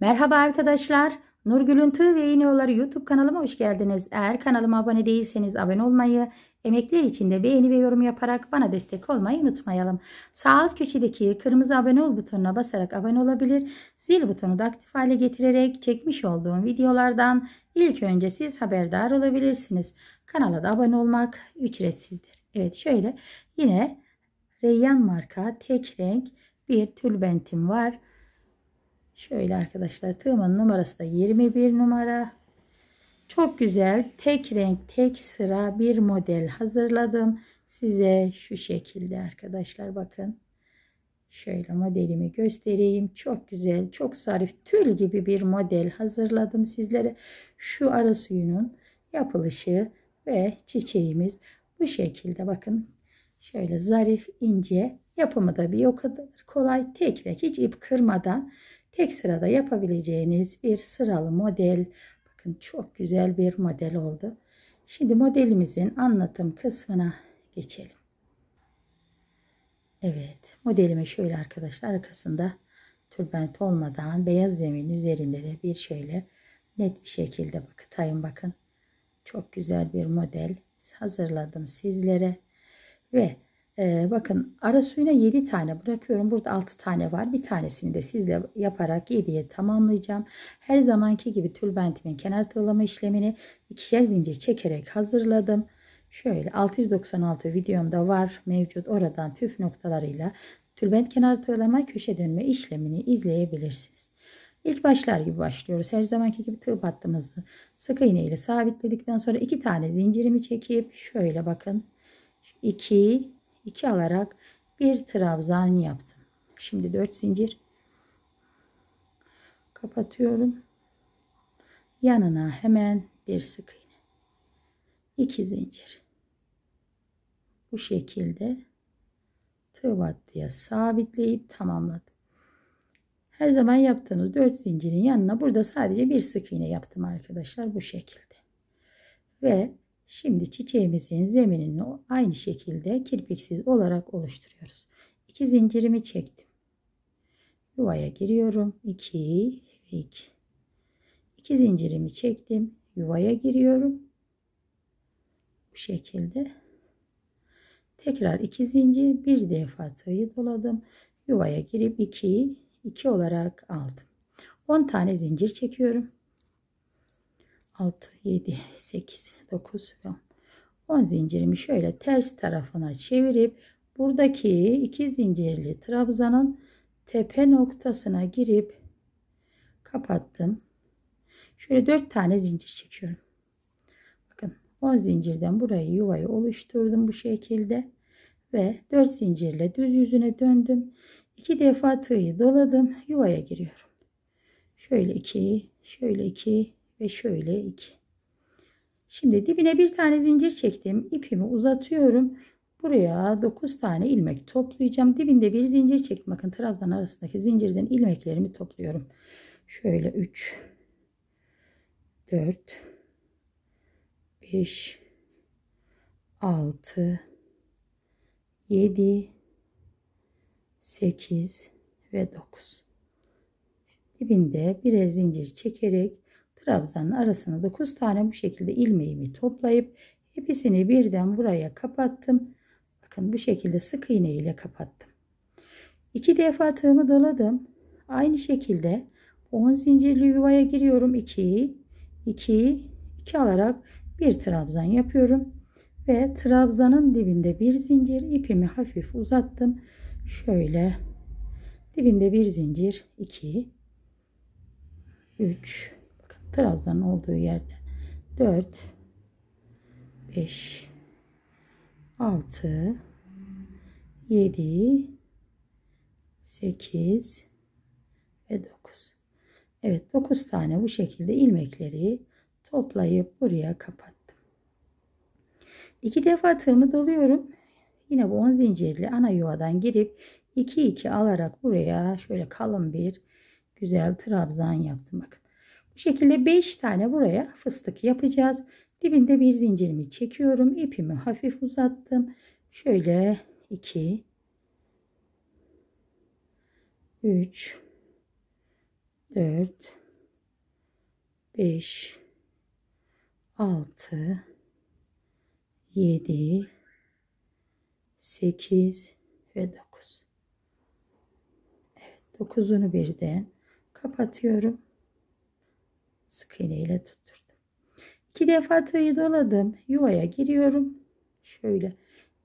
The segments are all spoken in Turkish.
Merhaba arkadaşlar. Nurgül'ün Tığ ve İğne YouTube kanalıma hoş geldiniz. Eğer kanalıma abone değilseniz abone olmayı, emekler için de beğeni ve yorum yaparak bana destek olmayı unutmayalım. Sağ alt köşedeki kırmızı abone ol butonuna basarak abone olabilir, zil butonu da aktif hale getirerek çekmiş olduğum videolardan ilk önce siz haberdar olabilirsiniz. Kanala da abone olmak ücretsizdir. Evet şöyle yine Reyyan marka tek renk bir tülbentim var. Şöyle arkadaşlar tığımın numarası da 21 numara. Çok güzel tek renk tek sıra bir model hazırladım. Size şu şekilde arkadaşlar bakın. Şöyle modelimi göstereyim. Çok güzel, çok zarif, tül gibi bir model hazırladım sizlere. Şu ara suyunun yapılışı ve çiçeğimiz bu şekilde bakın. Şöyle zarif, ince, yapımı da bir o kadar kolay. Tek renk hiç ip kırmadan Tek sırada yapabileceğiniz bir sıralı model. Bakın çok güzel bir model oldu. Şimdi modelimizin anlatım kısmına geçelim. Evet modelime şöyle arkadaşlar arkasında tülbent olmadan beyaz zemin üzerinde de bir şöyle net bir şekilde bakıtayım bakın. Çok güzel bir model hazırladım sizlere. Ve ee, bakın ara suyuna 7 tane bırakıyorum. Burada 6 tane var. Bir tanesini de sizle yaparak 7'ye tamamlayacağım. Her zamanki gibi tülbentimin kenar tığlama işlemini ikişer zincir çekerek hazırladım. Şöyle 696 videomda var mevcut. Oradan püf noktalarıyla tülbent kenar tığlama köşe dönme işlemini izleyebilirsiniz. İlk başlar gibi başlıyoruz. Her zamanki gibi tığ battığımızı sık iğne ile sabitledikten sonra iki tane zincirimi çekip şöyle bakın. 2 2 alarak bir trabzan yaptım. Şimdi 4 zincir kapatıyorum. Yanına hemen bir sık iğne. 2 zincir. Bu şekilde tığ battıya sabitleyip tamamladım. Her zaman yaptığınız 4 zincirin yanına burada sadece bir sık iğne yaptım arkadaşlar bu şekilde. Ve Şimdi çiçeğimizin zeminini aynı şekilde kirpiksiz olarak oluşturuyoruz. İki zincirimi çektim. Yuvaya giriyorum. 2 ve 2. 2 zincirimi çektim. Yuvaya giriyorum. Bu şekilde. Tekrar iki zincir bir defa tığ'ı doladım. Yuvaya girip 2 2 olarak aldım. 10 tane zincir çekiyorum. 6, 7, 8, 9 ve 10 zincirimi şöyle ters tarafına çevirip buradaki iki zincirli trabzanın tepe noktasına girip kapattım. Şöyle 4 tane zincir çekiyorum. Bakın 10 zincirden burayı yuvayı oluşturdum bu şekilde ve 4 zincirle düz yüzüne döndüm. 2 defa tığı doladım. Yuvaya giriyorum. Şöyle 2, şöyle 2, ve şöyle 2. Şimdi dibine bir tane zincir çektim. İpimi uzatıyorum. Buraya 9 tane ilmek toplayacağım. Dibinde bir zincir çektim. Bakın trabzan arasındaki zincirden ilmeklerimi topluyorum. Şöyle 3 4 5 6 7 8 ve 9 dibinde birer zincir çekerek Trabzanın arasına 9 tane bu şekilde ilmeğimi toplayıp hepsini birden buraya kapattım. Bakın bu şekilde sık iğne ile kapattım. 2 defa tığımı doladım. Aynı şekilde 10 zincirli yuvaya giriyorum. 2 2 2 alarak bir trabzan yapıyorum ve trabzanın dibinde bir zincir ipimi hafif uzattım. Şöyle dibinde bir zincir 2 3 Trabzanın olduğu yerden 4 5 6 7 8 ve 9 Evet 9 tane bu şekilde ilmekleri toplayıp buraya kapattım. İki defa tığımı doluyorum. Yine bu 10 zincirli ana yuvadan girip 2 2 alarak buraya şöyle kalın bir güzel trabzan yaptım. Bakın bu şekilde 5 tane buraya fıstık yapacağız. Dibinde bir zincirimi çekiyorum. İpimi hafif uzattım. Şöyle 2 3 4 5 6 7 8 ve 9 Evet 9'unu birden kapatıyorum sık iğne ile tutturdum. İki defa tığı doladım. Yuvaya giriyorum. Şöyle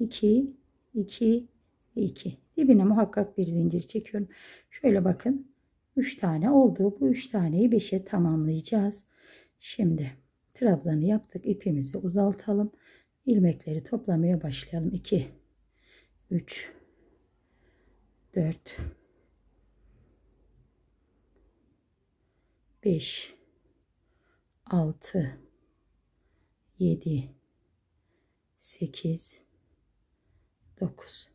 2 2 2 dibine muhakkak bir zincir çekiyorum. Şöyle bakın 3 tane oldu. Bu 3 taneyi 5'e tamamlayacağız. Şimdi trabzanı yaptık. İpimizi uzaltalım. ilmekleri toplamaya başlayalım. 2 3 4 5 6 7 8 9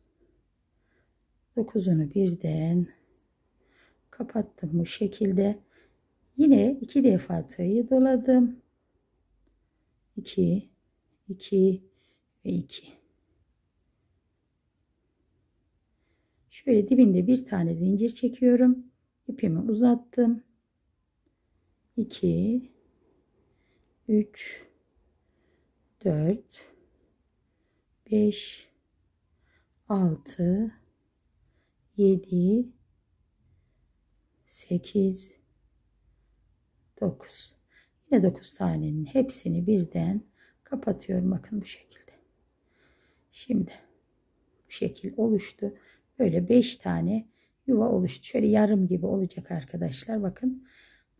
9'unu birden kapattım bu şekilde yine iki defa tığı doladım 2 2 ve 2 şöyle dibinde bir tane zincir çekiyorum ipimi uzattım 2 3 4 5 6 7 8 9 yine 9 tanenin hepsini birden kapatıyorum bakın bu şekilde şimdi bu şekil oluştu böyle 5 tane yuva oluştu şöyle yarım gibi olacak arkadaşlar bakın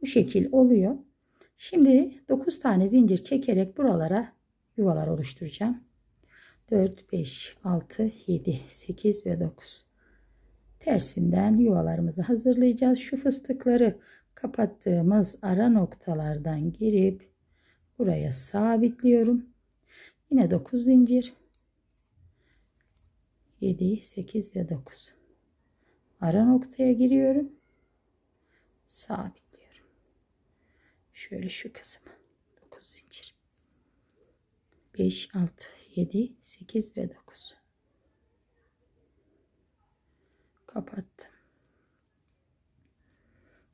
bu şekil oluyor Şimdi 9 tane zincir çekerek buralara yuvalar oluşturacağım. 4, 5, 6, 7, 8 ve 9. Tersinden yuvalarımızı hazırlayacağız. Şu fıstıkları kapattığımız ara noktalardan girip buraya sabitliyorum. Yine 9 zincir. 7, 8 ve 9. Ara noktaya giriyorum. Sabit. Şöyle şu kısmı. 9 zincir. 5, 6, 7, 8 ve 9. Kapattım.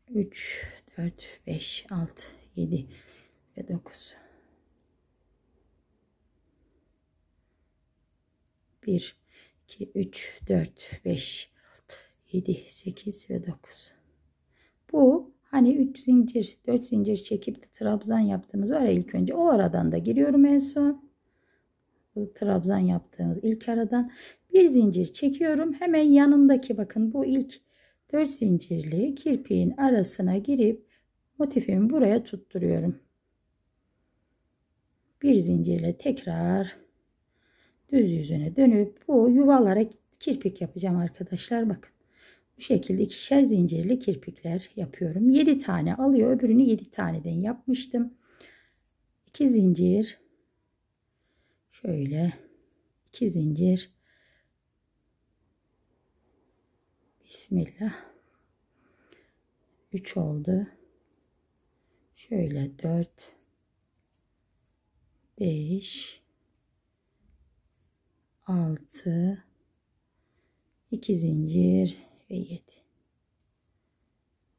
3, 4, 5, 6, 7 ve 9. 1, 2, 3, 4, 5, 6, 7, 8 ve 9. Bu Hani 3 zincir 4 zincir çekip de trabzan yaptığımız var ya ilk önce o aradan da giriyorum en son. Bu trabzan yaptığımız ilk aradan bir zincir çekiyorum. Hemen yanındaki bakın bu ilk 4 zincirli kirpiğin arasına girip motifimi buraya tutturuyorum. Bir zincirle tekrar düz yüzüne dönüp bu yuvalara kirpik yapacağım arkadaşlar bakın. Bu şekilde ikişer zincirli kirpikler yapıyorum. 7 tane alıyor. Öbürünü 7 taneden yapmıştım. 2 zincir şöyle 2 zincir Bismillah 3 oldu. Şöyle 4 5 6 2 zincir ve 7.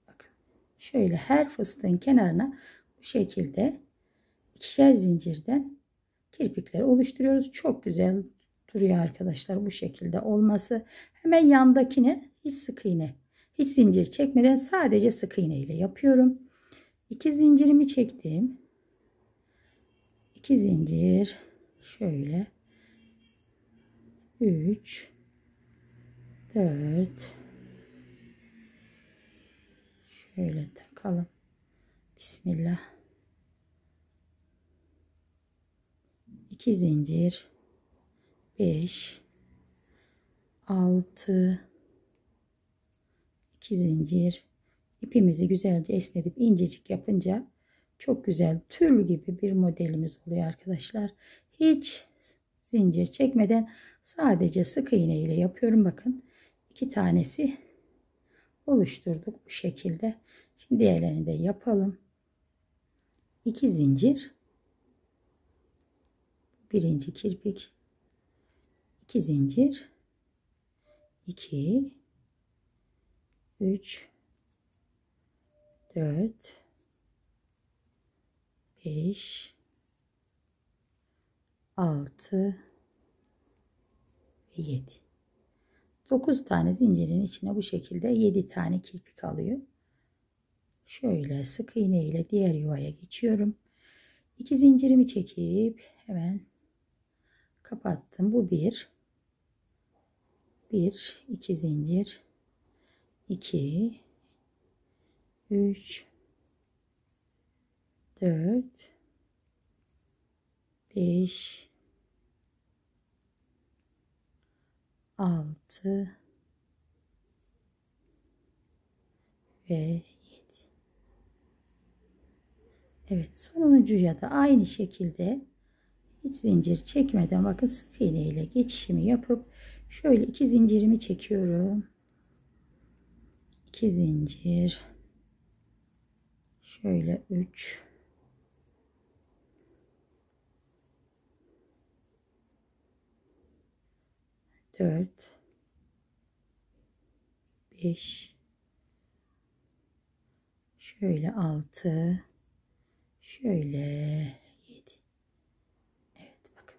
Bakın şöyle her fıstığın kenarına bu şekilde ikişer zincirden kirpikler oluşturuyoruz. Çok güzel duruyor arkadaşlar bu şekilde olması. Hemen yandakine hiç sık iğne, hiç zincir çekmeden sadece sık iğne ile yapıyorum. İki zincirimi çektim. İki zincir şöyle 3 4 Şöyle takalım. Bismillah. 2 zincir 5 6 2 zincir ipimizi güzelce esnetip incecik yapınca çok güzel tül gibi bir modelimiz oluyor arkadaşlar. Hiç zincir çekmeden sadece sık iğne ile yapıyorum bakın. iki tanesi oluşturduk bu şekilde. Şimdi diğerlerini de yapalım. 2 zincir. Birinci kirpik. 2 zincir. 2 3 4 5 6 ve 7 9 tane zincirin içine bu şekilde 7 tane kirpik alıyor. Şöyle sık iğne ile diğer yuvaya geçiyorum. 2 zincirimi çekip hemen kapattım. Bu bir, bir, iki zincir. 2 3 4 5 6 ve 7. Evet sonuncuya da aynı şekilde hiç zincir çekmeden bakın sık iğne ile geçişimi yapıp şöyle iki zincirimi çekiyorum. 2 zincir şöyle 3 4 5 şöyle 6 şöyle 7 Evet bakın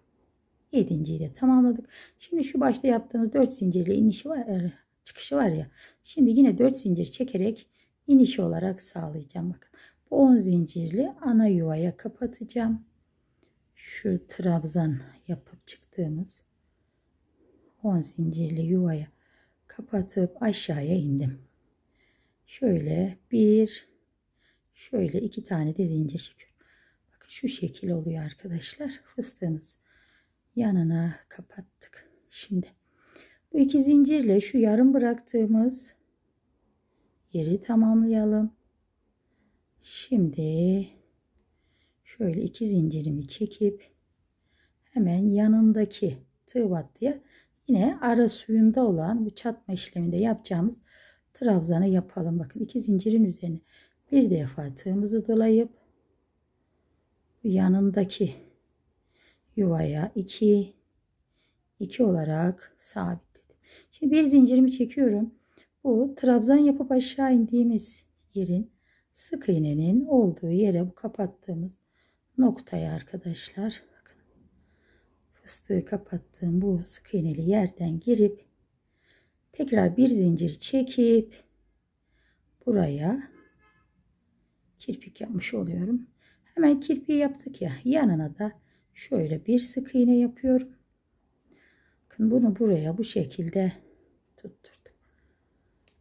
7.yi de tamamladık. Şimdi şu başta yaptığımız 4 zincirli inişi var er, çıkışı var ya. Şimdi yine 4 zincir çekerek inişi olarak sağlayacağım. Bakın bu 10 zincirli ana yuvaya kapatacağım. Şu trabzan yapıp çıktığımız 10 zincirli yuvaya kapatıp aşağıya indim. Şöyle bir şöyle iki tane de zincir çekiyorum. Bakın şu şekil oluyor arkadaşlar. Fıstığımız yanına kapattık. Şimdi bu iki zincirle şu yarım bıraktığımız yeri tamamlayalım. Şimdi şöyle iki zincirimi çekip hemen yanındaki tığ battıya Yine ara suyunda olan bu çatma işleminde yapacağımız trabzanı yapalım. Bakın iki zincirin üzerine bir defa tığımızı dolayıp yanındaki yuvaya 2 2 olarak sabitledim. Şimdi bir zincirimi çekiyorum. Bu trabzan yapıp aşağı indiğimiz yerin sık iğnenin olduğu yere bu kapattığımız noktaya arkadaşlar fıstığı kapattığım bu sık iğneli yerden girip tekrar bir zincir çekip buraya kirpik yapmış oluyorum. Hemen kirpiği yaptık ya yanına da şöyle bir sık iğne yapıyorum. Bakın bunu buraya bu şekilde tutturdum.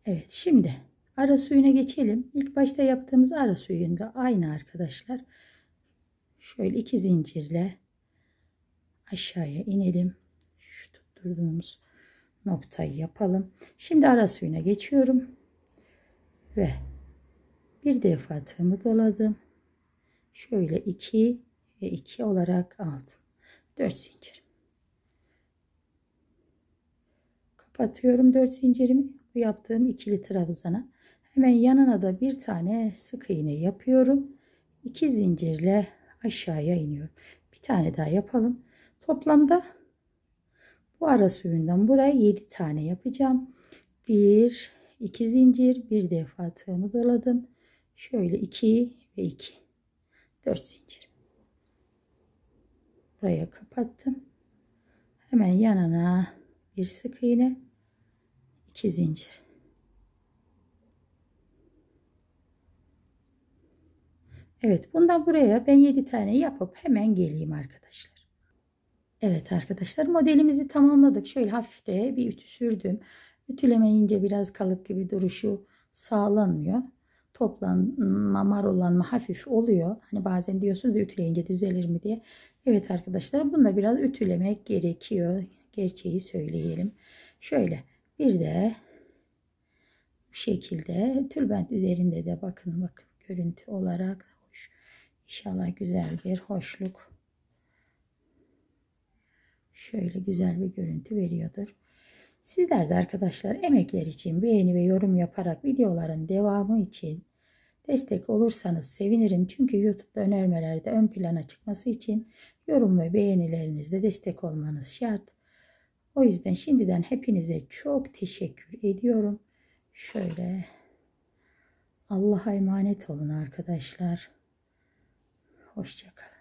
Evet şimdi ara suyuna geçelim. İlk başta yaptığımız ara suyunda aynı arkadaşlar. Şöyle iki zincirle aşağıya inelim. Şu tutturduğumuz noktayı yapalım. Şimdi ara suyuna geçiyorum. Ve bir defa tığımı doladım. Şöyle 2 ve 2 olarak aldım. 4 zincir. Kapatıyorum 4 zincirimi. Bu yaptığım ikili trabzana. Hemen yanına da bir tane sık iğne yapıyorum. 2 zincirle aşağıya iniyorum. Bir tane daha yapalım. Toplamda bu ara suyundan buraya 7 tane yapacağım. 1 2 zincir, bir defa tığımı doladım. Şöyle 2 ve 2. 4 zincir. Buraya kapattım. Hemen yanına bir sık iğne, 2 zincir. Evet bundan buraya ben 7 tane yapıp hemen geleyim arkadaşlar. Evet arkadaşlar modelimizi tamamladık. Şöyle hafif de bir ütü sürdüm. Ütülemeyince biraz kalıp gibi duruşu sağlanmıyor. Toplanma, marolanma hafif oluyor. Hani bazen diyorsunuz ütüleyince düzelir mi diye. Evet arkadaşlar bunu da biraz ütülemek gerekiyor. Gerçeği söyleyelim. Şöyle bir de bu şekilde tülbent üzerinde de bakın bakın görüntü olarak hoş. İnşallah güzel bir hoşluk şöyle güzel bir görüntü veriyordur. Sizler de arkadaşlar emekler için beğeni ve yorum yaparak videoların devamı için destek olursanız sevinirim. Çünkü YouTube'da önermelerde ön plana çıkması için yorum ve beğenilerinizde destek olmanız şart. O yüzden şimdiden hepinize çok teşekkür ediyorum. Şöyle Allah'a emanet olun arkadaşlar. Hoşçakalın.